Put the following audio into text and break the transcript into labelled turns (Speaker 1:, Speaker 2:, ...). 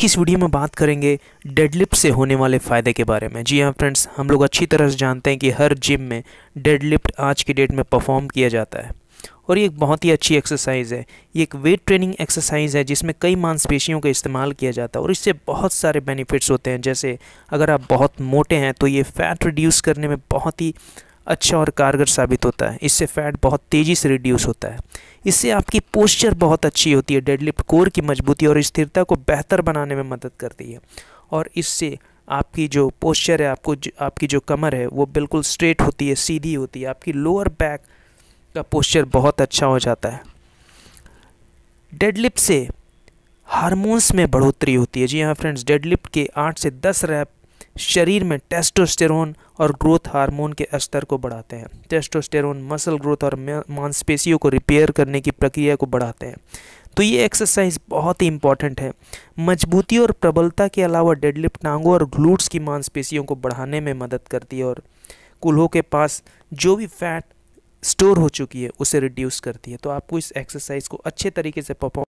Speaker 1: की इस वीडियो में बात करेंगे डेडलिफ्ट से होने वाले फ़ायदे के बारे में जी हाँ फ्रेंड्स हम लोग अच्छी तरह से जानते हैं कि हर जिम में डेडलिफ्ट आज की डेट में परफॉर्म किया जाता है और ये एक बहुत ही अच्छी एक्सरसाइज है ये एक वेट ट्रेनिंग एक्सरसाइज है जिसमें कई मांसपेशियों का इस्तेमाल किया जाता है और इससे बहुत सारे बेनिफिट्स होते हैं जैसे अगर आप बहुत मोटे हैं तो ये फैट रिड्यूस करने में बहुत ही अच्छा और कारगर साबित होता है इससे फैट बहुत तेज़ी से रिड्यूस होता है इससे आपकी पोस्चर बहुत अच्छी होती है डेडलिफ्ट कोर की मजबूती और स्थिरता को बेहतर बनाने में मदद करती है और इससे आपकी जो पोस्चर है आपको जो, आपकी जो कमर है वो बिल्कुल स्ट्रेट होती है सीधी होती है आपकी लोअर बैक का पोस्चर बहुत अच्छा हो जाता है डेडलिफ्ट से हार्मोन्स में बढ़ोतरी होती है जी हाँ फ्रेंड्स डेडलिफ्ट के आठ से दस रैप शरीर में टेस्टोस्टेरोन और ग्रोथ हार्मोन के स्तर को बढ़ाते हैं टेस्टोस्टेरोन मसल ग्रोथ और मांसपेशियों को रिपेयर करने की प्रक्रिया को बढ़ाते हैं तो ये एक्सरसाइज बहुत ही इंपॉर्टेंट है मजबूती और प्रबलता के अलावा डेडलिफ्ट टांगों और ग्लूट्स की मांसपेशियों को बढ़ाने में मदद करती है और कुल्हों के पास जो भी फैट स्टोर हो चुकी है उसे रिड्यूस करती है तो आपको इस एक्सरसाइज को अच्छे तरीके से परफॉर्म